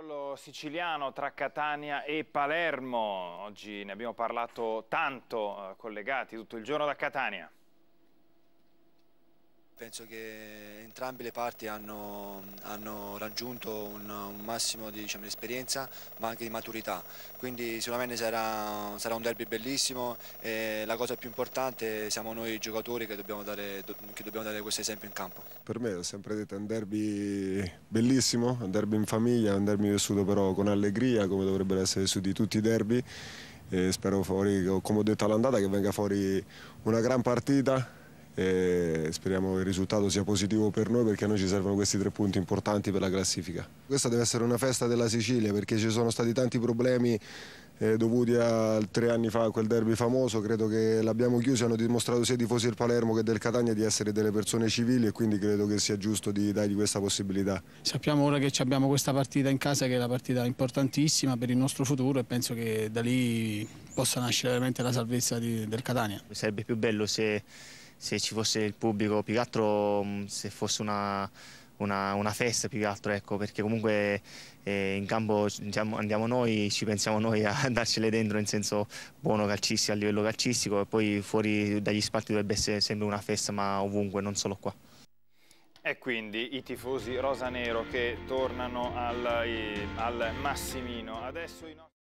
protocollo siciliano tra Catania e Palermo. Oggi ne abbiamo parlato tanto, eh, collegati tutto il giorno da Catania. Penso che entrambe le parti hanno, hanno raggiunto un, un massimo di, diciamo, esperienza ma anche di maturità, quindi sicuramente sarà, sarà, un derby bellissimo e la cosa più importante siamo noi giocatori che dobbiamo dare, che dobbiamo dare questo esempio in campo. Per me, l'ho sempre detto, è un derby bellissimo, un derby in famiglia, un derby vissuto però con allegria come dovrebbero essere vissuti tutti i derby e spero fuori, come ho detto all'andata, che venga fuori una gran partita e speriamo che il risultato sia positivo per noi perché a noi ci servono questi tre punti importanti per la classifica. Questa deve essere una festa della Sicilia perché ci sono stati tanti problemi eh, dovuti a tre anni fa a quel derby famoso, credo che l'abbiamo chiuso e hanno dimostrato sia i tifosi del Palermo che del Catania di essere delle persone civili e quindi credo che sia giusto di dargli questa possibilità. Sappiamo ora che abbiamo questa partita in casa che è una partita importantissima per il nostro futuro e penso che da lì possa nascere veramente la salvezza di, del Catania. Sarebbe più bello se se ci fosse il pubblico, più che altro mm, se fosse una, una, una festa più che altro, ecco, perché comunque eh, in campo diciamo, andiamo noi, ci pensiamo noi a darcele dentro in senso buono calcistico, a livello calcistico e poi fuori dagli spalti dovrebbe essere sempre una festa, ma ovunque, non solo qua. E quindi i tifosi rosanero che tornano al, al Massimino. Adesso i nostri...